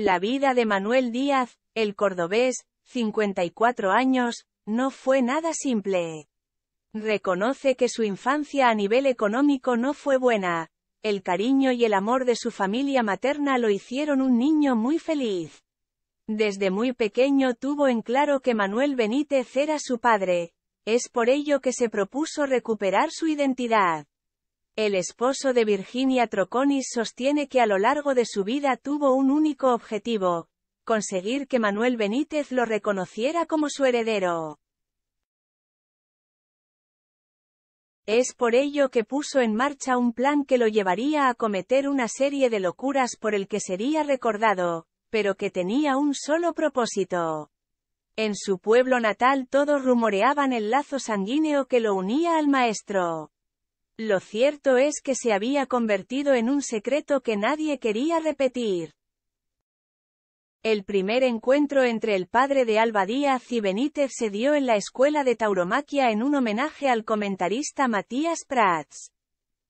La vida de Manuel Díaz, el cordobés, 54 años, no fue nada simple. Reconoce que su infancia a nivel económico no fue buena. El cariño y el amor de su familia materna lo hicieron un niño muy feliz. Desde muy pequeño tuvo en claro que Manuel Benítez era su padre. Es por ello que se propuso recuperar su identidad. El esposo de Virginia Troconis sostiene que a lo largo de su vida tuvo un único objetivo, conseguir que Manuel Benítez lo reconociera como su heredero. Es por ello que puso en marcha un plan que lo llevaría a cometer una serie de locuras por el que sería recordado, pero que tenía un solo propósito. En su pueblo natal todos rumoreaban el lazo sanguíneo que lo unía al maestro. Lo cierto es que se había convertido en un secreto que nadie quería repetir. El primer encuentro entre el padre de Alba Díaz y Benítez se dio en la Escuela de Tauromaquia en un homenaje al comentarista Matías Prats.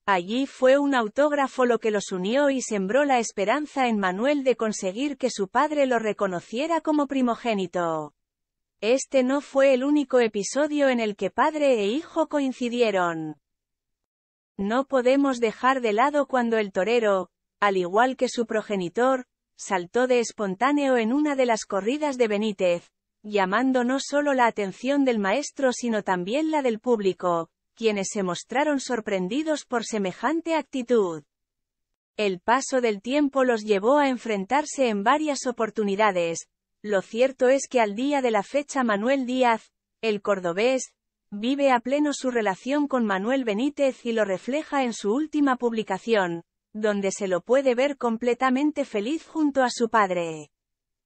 Allí fue un autógrafo lo que los unió y sembró la esperanza en Manuel de conseguir que su padre lo reconociera como primogénito. Este no fue el único episodio en el que padre e hijo coincidieron. No podemos dejar de lado cuando el torero, al igual que su progenitor, saltó de espontáneo en una de las corridas de Benítez, llamando no solo la atención del maestro sino también la del público, quienes se mostraron sorprendidos por semejante actitud. El paso del tiempo los llevó a enfrentarse en varias oportunidades. Lo cierto es que al día de la fecha Manuel Díaz, el cordobés, Vive a pleno su relación con Manuel Benítez y lo refleja en su última publicación, donde se lo puede ver completamente feliz junto a su padre.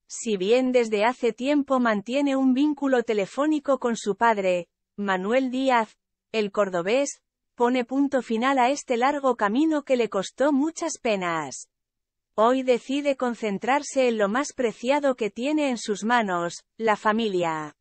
Si bien desde hace tiempo mantiene un vínculo telefónico con su padre, Manuel Díaz, el cordobés, pone punto final a este largo camino que le costó muchas penas. Hoy decide concentrarse en lo más preciado que tiene en sus manos, la familia.